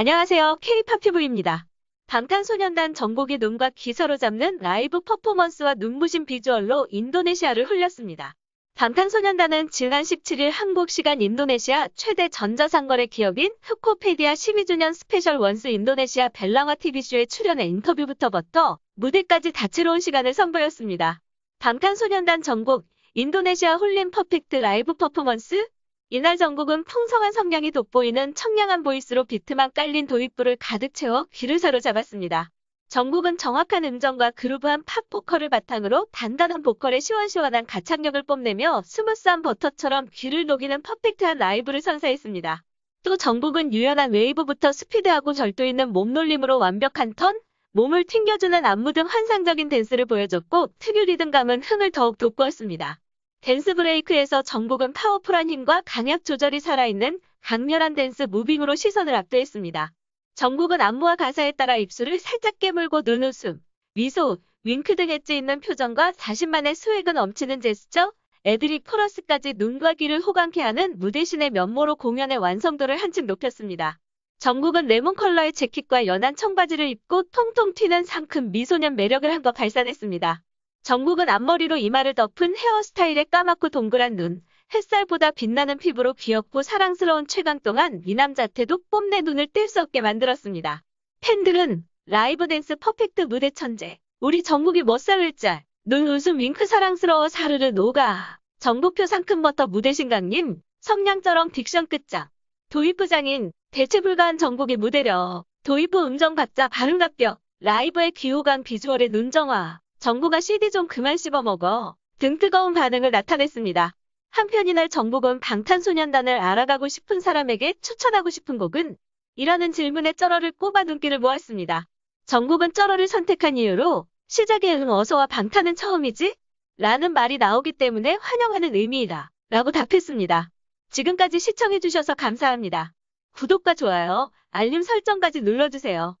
안녕하세요. K-팝 피부입니다. 방탄소년단 정복의 눈과 귀서로 잡는 라이브 퍼포먼스와 눈부신 비주얼로 인도네시아를 흘렸습니다 방탄소년단은 지난 17일 한국 시간 인도네시아 최대 전자상거래 기업인 흑코페디아 12주년 스페셜 원스 인도네시아 벨랑화 TV쇼에 출연해 인터뷰부터버터 무대까지 다채로운 시간을 선보였습니다. 방탄소년단 정복 인도네시아 홀린 퍼펙트 라이브 퍼포먼스 이날 전국은 풍성한 성량이 돋보이는 청량한 보이스로 비트만 깔린 도입부를 가득 채워 귀를 사로잡았습니다. 전국은 정확한 음정과 그루브한 팝 보컬을 바탕으로 단단한 보컬의 시원시원한 가창력을 뽐내며 스무스한 버터처럼 귀를 녹이는 퍼펙트한 라이브를 선사했습니다. 또정국은 유연한 웨이브부터 스피드하고 절도 있는 몸놀림으로 완벽한 턴, 몸을 튕겨주는 안무 등 환상적인 댄스를 보여줬고 특유 리듬감은 흥을 더욱 돋구었습니다. 댄스 브레이크에서 정복은 파워풀한 힘과 강약 조절이 살아있는 강렬한 댄스 무빙으로 시선을 압도했습니다. 정국은 안무와 가사에 따라 입술을 살짝 깨물고 눈웃음, 미소, 윙크 등 엣지 있는 표정과 자신만의 수액은 넘치는 제스처, 애드립 코러스까지 눈과 귀를 호강케 하는 무대신의 면모로 공연의 완성도를 한층 높였습니다. 정국은 레몬 컬러의 재킷과 연한 청바지를 입고 통통 튀는 상큼 미소년 매력을 한껏 발산했습니다. 정국은 앞머리로 이마를 덮은 헤어스타일에 까맣고 동그란 눈, 햇살보다 빛나는 피부로 귀엽고 사랑스러운 최강 동안 미남 자태도 뽐내 눈을 뗄 수 없게 만들었습니다. 팬들은 라이브 댄스 퍼펙트 무대 천재, 우리 정국이 멋살을 짤, 눈 웃음 윙크 사랑스러워 사르르 녹아, 정국표 상큼버터 무대 신강님, 성냥저렁 딕션 끝장, 도입부장인 대체 불가한 정국의 무대력, 도입부 음정 박자 발음 갑격, 라이브의 귀호강 비주얼의 눈정화, 정부가 CD 좀 그만 씹어먹어 등 뜨거운 반응을 나타냈습니다. 한편 이날 정복은 방탄소년단을 알아가고 싶은 사람에게 추천하고 싶은 곡은? 이라는 질문에 쩔어를 꼽아 눈길을 모았습니다. 정국은 쩔어를 선택한 이유로 시작에 응 어서와 방탄은 처음이지? 라는 말이 나오기 때문에 환영하는 의미이다. 라고 답했습니다. 지금까지 시청해주셔서 감사합니다. 구독과 좋아요, 알림 설정까지 눌러주세요.